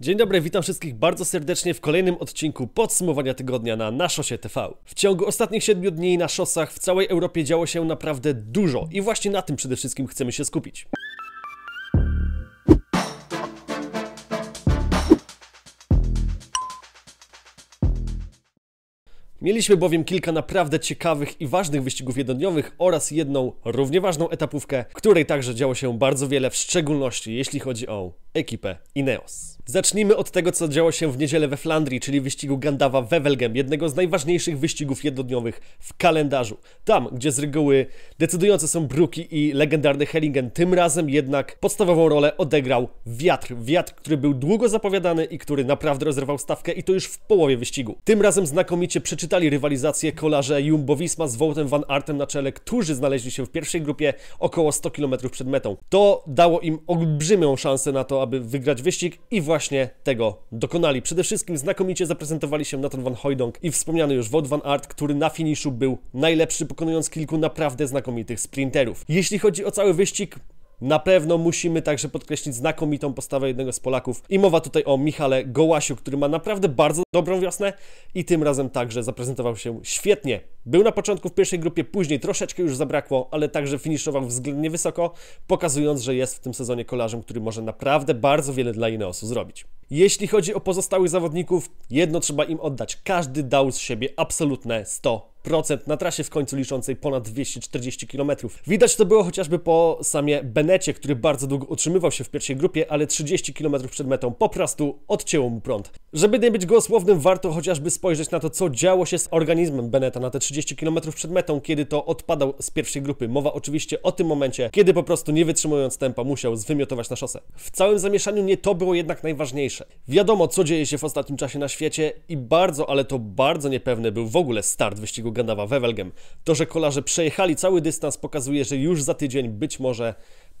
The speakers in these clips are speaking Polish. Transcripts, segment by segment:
Dzień dobry, witam wszystkich bardzo serdecznie w kolejnym odcinku podsumowania tygodnia na Naszosie TV. W ciągu ostatnich 7 dni na szosach w całej Europie działo się naprawdę dużo i właśnie na tym przede wszystkim chcemy się skupić. Mieliśmy bowiem kilka naprawdę ciekawych i ważnych wyścigów jednodniowych oraz jedną równie ważną etapówkę, w której także działo się bardzo wiele, w szczególności jeśli chodzi o ekipę Ineos. Zacznijmy od tego, co działo się w niedzielę we Flandrii, czyli wyścigu Gandawa Wevelgem, jednego z najważniejszych wyścigów jednodniowych w kalendarzu. Tam, gdzie z reguły decydujące są Bruki i legendarny Hellingen, tym razem jednak podstawową rolę odegrał wiatr. Wiatr, który był długo zapowiadany i który naprawdę rozerwał stawkę i to już w połowie wyścigu. Tym razem znakomicie przeczytał przywitali rywalizację kolarze Jumbo Visma z Wołtem Van Artem na czele, którzy znaleźli się w pierwszej grupie około 100 km przed metą. To dało im olbrzymią szansę na to, aby wygrać wyścig i właśnie tego dokonali. Przede wszystkim znakomicie zaprezentowali się Nathan Van Hojdong i wspomniany już Wout Van Art, który na finiszu był najlepszy, pokonując kilku naprawdę znakomitych sprinterów. Jeśli chodzi o cały wyścig, na pewno musimy także podkreślić znakomitą postawę jednego z Polaków. I mowa tutaj o Michale Gołasiu, który ma naprawdę bardzo dobrą wiosnę i tym razem także zaprezentował się świetnie. Był na początku w pierwszej grupie, później troszeczkę już zabrakło, ale także finiszował względnie wysoko, pokazując, że jest w tym sezonie kolarzem, który może naprawdę bardzo wiele dla Ineosu zrobić. Jeśli chodzi o pozostałych zawodników, jedno trzeba im oddać. Każdy dał z siebie absolutne 100% na trasie w końcu liczącej ponad 240 km. Widać to było chociażby po samie Benecie, który bardzo długo utrzymywał się w pierwszej grupie, ale 30 km przed metą po prostu odcięło mu prąd. Żeby nie być gołosłownym, warto chociażby spojrzeć na to, co działo się z organizmem Beneta na te 30 km przed metą, kiedy to odpadał z pierwszej grupy. Mowa oczywiście o tym momencie, kiedy po prostu nie wytrzymując tempa musiał zwymiotować na szosę. W całym zamieszaniu nie to było jednak najważniejsze. Wiadomo, co dzieje się w ostatnim czasie na świecie i bardzo, ale to bardzo niepewny był w ogóle start wyścigu Ganawa Wewelgem. To, że kolarze przejechali cały dystans pokazuje, że już za tydzień być może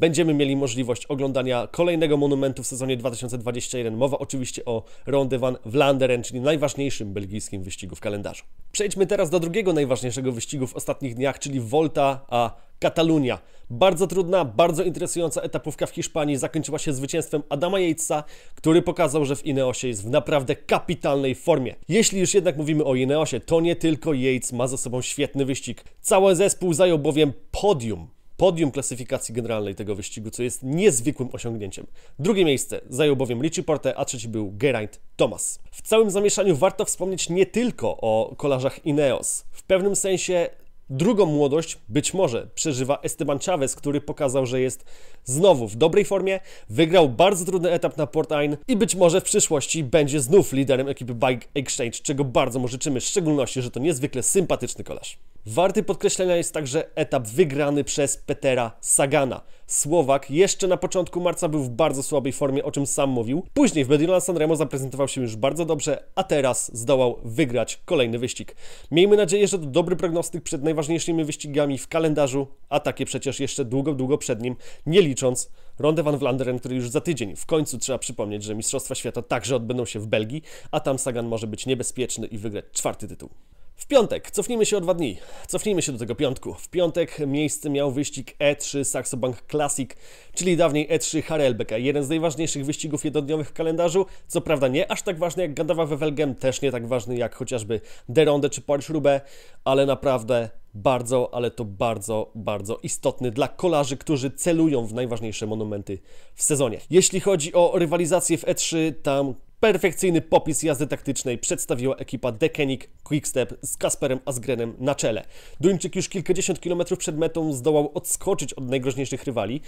będziemy mieli możliwość oglądania kolejnego monumentu w sezonie 2021. Mowa oczywiście o Ronde van Vlaanderen, czyli najważniejszym belgijskim wyścigu w kalendarzu. Przejdźmy teraz do drugiego najważniejszego wyścigu w ostatnich dniach, czyli Volta a Katalunia. Bardzo trudna, bardzo interesująca etapówka w Hiszpanii zakończyła się zwycięstwem Adama Yatesa, który pokazał, że w Ineosie jest w naprawdę kapitalnej formie. Jeśli już jednak mówimy o Ineosie, to nie tylko Yates ma za sobą świetny wyścig. Cały zespół zajął bowiem podium podium klasyfikacji generalnej tego wyścigu, co jest niezwykłym osiągnięciem. Drugie miejsce zajął bowiem Richie Porte, a trzeci był Geraint Thomas. W całym zamieszaniu warto wspomnieć nie tylko o kolarzach Ineos. W pewnym sensie Drugą młodość być może przeżywa Esteban Chavez, który pokazał, że jest znowu w dobrej formie, wygrał bardzo trudny etap na Port Ain i być może w przyszłości będzie znów liderem ekipy Bike Exchange, czego bardzo mu życzymy, w szczególności, że to niezwykle sympatyczny kolarz. Warty podkreślenia jest także etap wygrany przez Petera Sagana. Słowak jeszcze na początku marca był w bardzo słabej formie, o czym sam mówił. Później w Mediolan Sanremo zaprezentował się już bardzo dobrze, a teraz zdołał wygrać kolejny wyścig. Miejmy nadzieję, że to dobry prognostyk przed najważniejszym najważniejszymi wyścigami w kalendarzu, a takie przecież jeszcze długo, długo przed nim, nie licząc Ronde van Vlaanderen, który już za tydzień. W końcu trzeba przypomnieć, że Mistrzostwa Świata także odbędą się w Belgii, a tam Sagan może być niebezpieczny i wygrać czwarty tytuł. W piątek, cofnijmy się o dwa dni, cofnijmy się do tego piątku. W piątek miejsce miał wyścig E3 Saxo Bank Classic, czyli dawniej E3 Harelbeka, jeden z najważniejszych wyścigów jednodniowych w kalendarzu, co prawda nie aż tak ważny jak Gandawa Wevelgem, też nie tak ważny jak chociażby Deronde czy Paris-Roubaix, ale naprawdę bardzo, ale to bardzo, bardzo istotny dla kolarzy, którzy celują w najważniejsze monumenty w sezonie. Jeśli chodzi o rywalizację w E3, tam Perfekcyjny popis jazdy taktycznej przedstawiła ekipa Dekenik Quickstep z Kasperem Asgrenem na czele. Duńczyk już kilkadziesiąt kilometrów przed metą zdołał odskoczyć od najgroźniejszych rywali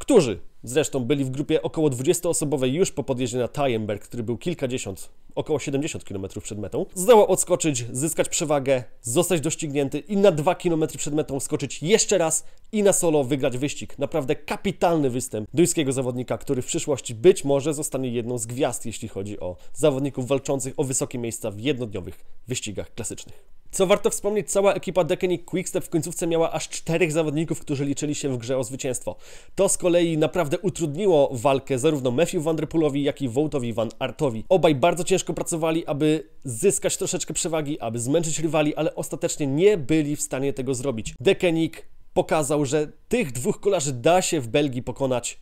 którzy zresztą byli w grupie około 20-osobowej już po podjeździe na Tajemberg, który był kilkadziesiąt, około 70 km przed metą, zdołał odskoczyć, zyskać przewagę, zostać doścignięty i na 2 km przed metą skoczyć jeszcze raz i na solo wygrać wyścig. Naprawdę kapitalny występ duńskiego zawodnika, który w przyszłości być może zostanie jedną z gwiazd, jeśli chodzi o zawodników walczących o wysokie miejsca w jednodniowych wyścigach klasycznych. Co warto wspomnieć, cała ekipa Decken Quickstep w końcówce miała aż czterech zawodników, którzy liczyli się w grze o zwycięstwo. To z kolei naprawdę utrudniło walkę zarówno Matthew Van Der Poolowi, jak i Woutowi Van Artowi. Obaj bardzo ciężko pracowali, aby zyskać troszeczkę przewagi, aby zmęczyć rywali, ale ostatecznie nie byli w stanie tego zrobić. Dekenik pokazał, że tych dwóch kolarzy da się w Belgii pokonać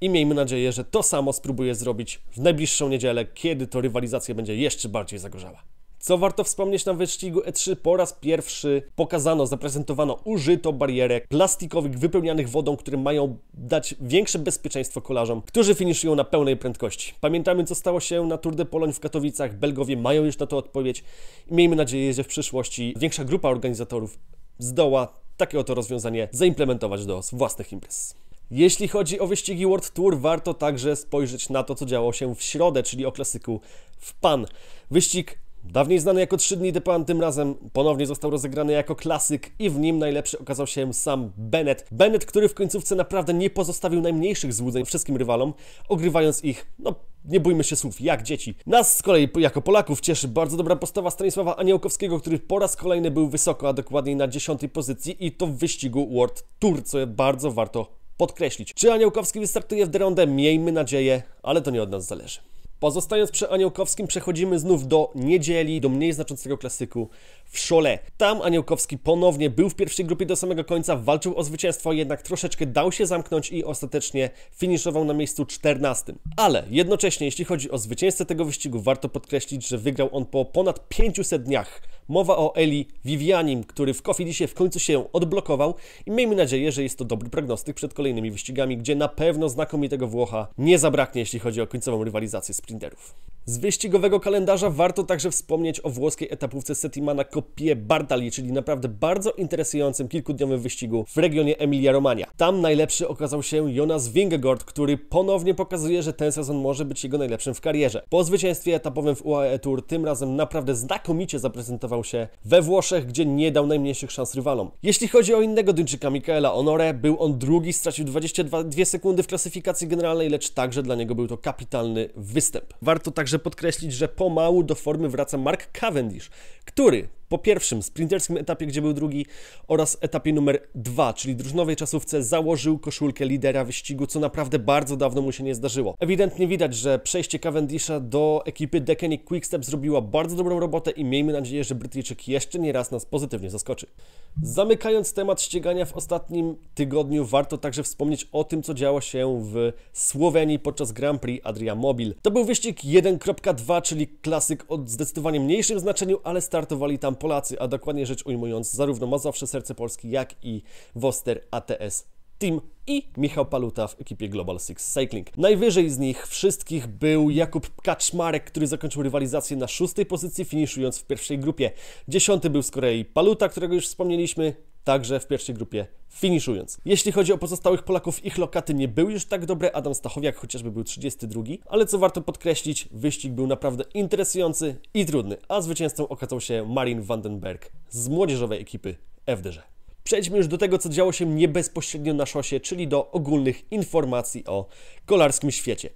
i miejmy nadzieję, że to samo spróbuje zrobić w najbliższą niedzielę, kiedy to rywalizacja będzie jeszcze bardziej zagorzała. Co warto wspomnieć, na wyścigu E3 po raz pierwszy pokazano, zaprezentowano, użyto barierek plastikowych wypełnianych wodą, które mają dać większe bezpieczeństwo kolarzom, którzy finiszują na pełnej prędkości. Pamiętamy, co stało się na Tour de Poloń w Katowicach. Belgowie mają już na to odpowiedź i miejmy nadzieję, że w przyszłości większa grupa organizatorów zdoła takie oto rozwiązanie zaimplementować do własnych imprez. Jeśli chodzi o wyścigi World Tour, warto także spojrzeć na to, co działo się w środę, czyli o klasyku w Pan. Wyścig Dawniej znany jako 3 dni Depan, tym razem ponownie został rozegrany jako klasyk i w nim najlepszy okazał się sam Bennett. Bennett, który w końcówce naprawdę nie pozostawił najmniejszych złudzeń wszystkim rywalom, ogrywając ich, no nie bójmy się słów, jak dzieci. Nas z kolei, jako Polaków, cieszy bardzo dobra postawa Stanisława Aniołkowskiego, który po raz kolejny był wysoko, a dokładniej na 10 pozycji i to w wyścigu World Tour, co bardzo warto podkreślić. Czy Aniołkowski wystartuje w Derondę? Miejmy nadzieję, ale to nie od nas zależy. Pozostając przy Aniołkowskim, przechodzimy znów do niedzieli, do mniej znaczącego klasyku w Szole. Tam Aniołkowski ponownie był w pierwszej grupie do samego końca, walczył o zwycięstwo, jednak troszeczkę dał się zamknąć i ostatecznie finiszował na miejscu 14. Ale jednocześnie, jeśli chodzi o zwycięstwo tego wyścigu, warto podkreślić, że wygrał on po ponad 500 dniach Mowa o Eli Vivianim, który w dzisiaj w końcu się odblokował i miejmy nadzieję, że jest to dobry prognostyk przed kolejnymi wyścigami, gdzie na pewno znakomitego Włocha nie zabraknie, jeśli chodzi o końcową rywalizację sprinterów. Z wyścigowego kalendarza warto także wspomnieć o włoskiej etapówce Settimana Copie Bartali, czyli naprawdę bardzo interesującym kilkudniowym wyścigu w regionie Emilia-Romagna. Tam najlepszy okazał się Jonas Vingegaard, który ponownie pokazuje, że ten sezon może być jego najlepszym w karierze. Po zwycięstwie etapowym w UAE Tour tym razem naprawdę znakomicie zaprezentował się we Włoszech, gdzie nie dał najmniejszych szans rywalom. Jeśli chodzi o innego Duńczyka Michaela Honore, był on drugi, stracił 22 sekundy w klasyfikacji generalnej, lecz także dla niego był to kapitalny występ. Warto także podkreślić, że pomału do formy wraca Mark Cavendish, który po pierwszym sprinterskim etapie, gdzie był drugi, oraz etapie numer dwa, czyli drużynowej czasówce, założył koszulkę lidera wyścigu, co naprawdę bardzo dawno mu się nie zdarzyło. Ewidentnie widać, że przejście Cavendisha do ekipy Deceuninck Quickstep zrobiła bardzo dobrą robotę i miejmy nadzieję, że Brytyjczyk jeszcze nie raz nas pozytywnie zaskoczy. Zamykając temat ścigania w ostatnim tygodniu, warto także wspomnieć o tym, co działo się w Słowenii podczas Grand Prix Adria Mobil. To był wyścig 1.2, czyli klasyk o zdecydowanie mniejszym znaczeniu, ale startowali tam Polacy, a dokładnie rzecz ujmując, zarówno ma zawsze Serce Polski, jak i Woster ATS Team i Michał Paluta w ekipie Global Six Cycling. Najwyżej z nich wszystkich był Jakub Kaczmarek, który zakończył rywalizację na szóstej pozycji, finiszując w pierwszej grupie. Dziesiąty był z Korei Paluta, którego już wspomnieliśmy, także w pierwszej grupie finiszując. Jeśli chodzi o pozostałych Polaków, ich lokaty nie były już tak dobre. Adam Stachowiak chociażby był 32, ale co warto podkreślić, wyścig był naprawdę interesujący i trudny, a zwycięzcą okazał się Marin Vandenberg z młodzieżowej ekipy FDŻ. Przejdźmy już do tego, co działo się nie bezpośrednio na szosie, czyli do ogólnych informacji o kolarskim świecie.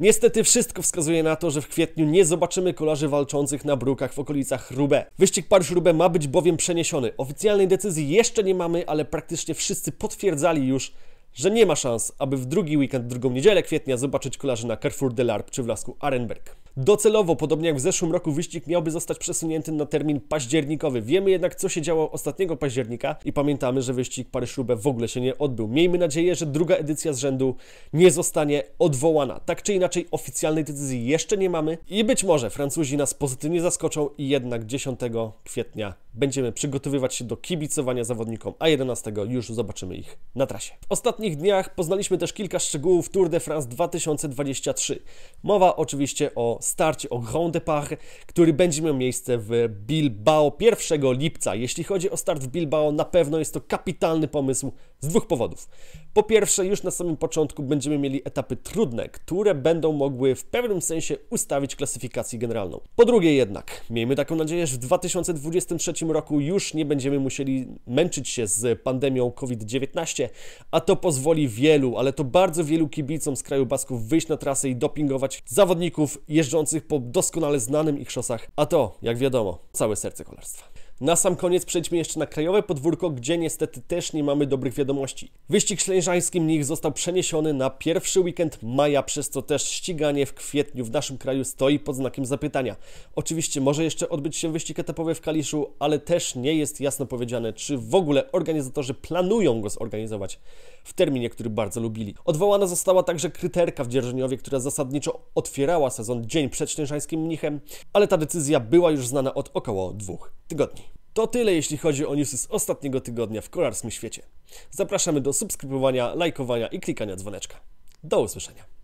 Niestety wszystko wskazuje na to, że w kwietniu nie zobaczymy kolarzy walczących na brukach w okolicach rubę. Wyścig paryż rubę ma być bowiem przeniesiony. Oficjalnej decyzji jeszcze nie mamy, ale praktycznie wszyscy potwierdzali już, że nie ma szans, aby w drugi weekend, drugą niedzielę kwietnia zobaczyć kolarzy na Carrefour de l'Arp czy w lasku Arenberg. Docelowo, podobnie jak w zeszłym roku, wyścig miałby zostać przesunięty na termin październikowy. Wiemy jednak, co się działo ostatniego października i pamiętamy, że wyścig Paryż-Roubaix w ogóle się nie odbył. Miejmy nadzieję, że druga edycja z rzędu nie zostanie odwołana. Tak czy inaczej, oficjalnej decyzji jeszcze nie mamy i być może Francuzi nas pozytywnie zaskoczą i jednak 10 kwietnia będziemy przygotowywać się do kibicowania zawodnikom, a 11 już zobaczymy ich na trasie. W ostatnich dniach poznaliśmy też kilka szczegółów Tour de France 2023. Mowa oczywiście o starcie, o Grand Depart, który będzie miał miejsce w Bilbao 1 lipca. Jeśli chodzi o start w Bilbao, na pewno jest to kapitalny pomysł z dwóch powodów. Po pierwsze, już na samym początku będziemy mieli etapy trudne, które będą mogły w pewnym sensie ustawić klasyfikację generalną. Po drugie jednak, miejmy taką nadzieję, że w 2023 roku już nie będziemy musieli męczyć się z pandemią COVID-19, a to pozwoli wielu, ale to bardzo wielu kibicom z kraju Basków wyjść na trasę i dopingować zawodników jeżdżących po doskonale znanym ich szosach, a to, jak wiadomo, całe serce kolarstwa. Na sam koniec przejdźmy jeszcze na krajowe podwórko, gdzie niestety też nie mamy dobrych wiadomości. Wyścig ślężański mnich został przeniesiony na pierwszy weekend maja, przez co też ściganie w kwietniu w naszym kraju stoi pod znakiem zapytania. Oczywiście może jeszcze odbyć się wyścig etapowy w Kaliszu, ale też nie jest jasno powiedziane, czy w ogóle organizatorzy planują go zorganizować w terminie, który bardzo lubili. Odwołana została także kryterka w Dzierżoniowie, która zasadniczo otwierała sezon dzień przed ślężańskim mnichem, ale ta decyzja była już znana od około dwóch tygodni. To tyle, jeśli chodzi o newsy z ostatniego tygodnia w kolarskim świecie. Zapraszamy do subskrybowania, lajkowania i klikania dzwoneczka. Do usłyszenia.